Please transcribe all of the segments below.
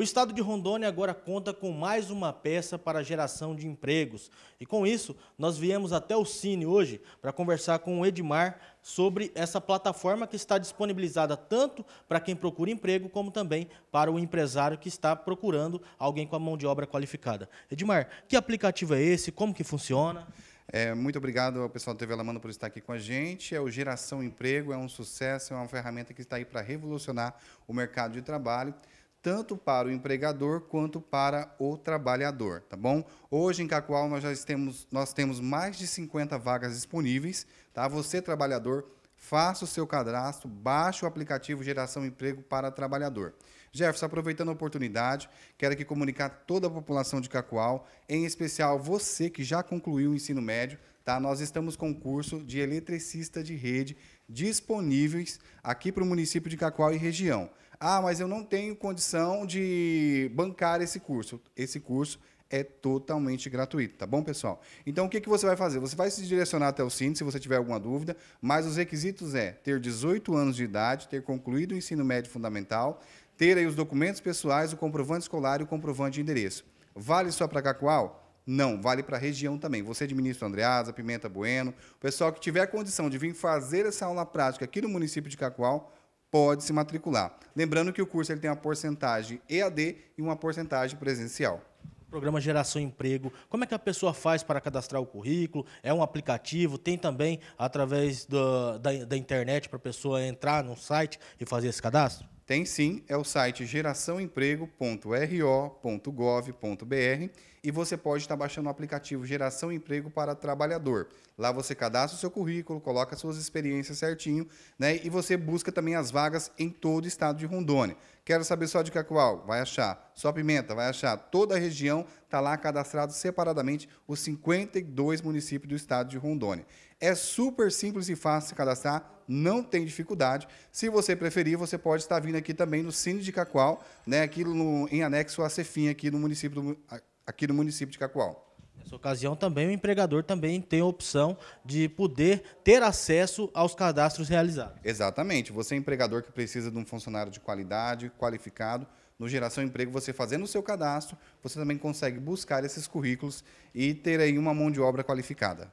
O estado de Rondônia agora conta com mais uma peça para geração de empregos. E com isso, nós viemos até o Cine hoje para conversar com o Edmar sobre essa plataforma que está disponibilizada tanto para quem procura emprego, como também para o empresário que está procurando alguém com a mão de obra qualificada. Edmar, que aplicativo é esse? Como que funciona? É, muito obrigado ao pessoal da TV Alamano por estar aqui com a gente. É o Geração Emprego, é um sucesso, é uma ferramenta que está aí para revolucionar o mercado de trabalho tanto para o empregador quanto para o trabalhador, tá bom? Hoje em Cacoal nós já temos, nós temos mais de 50 vagas disponíveis, tá? Você trabalhador, faça o seu cadastro, baixe o aplicativo Geração Emprego para Trabalhador. Jefferson, aproveitando a oportunidade, quero aqui comunicar toda a população de Cacoal, em especial você que já concluiu o ensino médio, tá? Nós estamos com o curso de eletricista de rede disponíveis aqui para o município de Cacoal e região. Ah, mas eu não tenho condição de bancar esse curso. Esse curso é totalmente gratuito, tá bom, pessoal? Então, o que, que você vai fazer? Você vai se direcionar até o Cine se você tiver alguma dúvida, mas os requisitos é ter 18 anos de idade, ter concluído o ensino médio fundamental, ter aí os documentos pessoais, o comprovante escolar e o comprovante de endereço. Vale só para Cacoal? Não, vale para a região também. Você de Ministro Andreasa, Pimenta Bueno, o pessoal que tiver condição de vir fazer essa aula prática aqui no município de Cacoal, pode se matricular. Lembrando que o curso ele tem uma porcentagem EAD e uma porcentagem presencial. Programa Geração Emprego. Como é que a pessoa faz para cadastrar o currículo? É um aplicativo? Tem também através da, da internet para a pessoa entrar no site e fazer esse cadastro? Tem sim, é o site geraçãoemprego.ro.gov.br e você pode estar baixando o aplicativo Geração Emprego para Trabalhador. Lá você cadastra o seu currículo, coloca suas experiências certinho, né? E você busca também as vagas em todo o estado de Rondônia. Quero saber só de Cacoal? Vai achar. Só Pimenta? Vai achar. Toda a região está lá cadastrado separadamente os 52 municípios do estado de Rondônia. É super simples e fácil se cadastrar não tem dificuldade. Se você preferir, você pode estar vindo aqui também no Cine de Cacoal, né, aqui no, em anexo à Cefim, aqui no município, do, aqui no município de Cacoal. Nessa ocasião também o empregador também tem a opção de poder ter acesso aos cadastros realizados. Exatamente. Você é empregador que precisa de um funcionário de qualidade, qualificado, no Geração Emprego, você fazendo o seu cadastro, você também consegue buscar esses currículos e ter aí uma mão de obra qualificada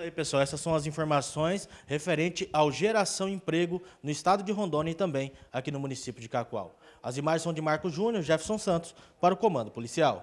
aí, pessoal. Essas são as informações referente ao Geração Emprego no estado de Rondônia e também aqui no município de Cacoal. As imagens são de Marco Júnior, Jefferson Santos, para o Comando Policial.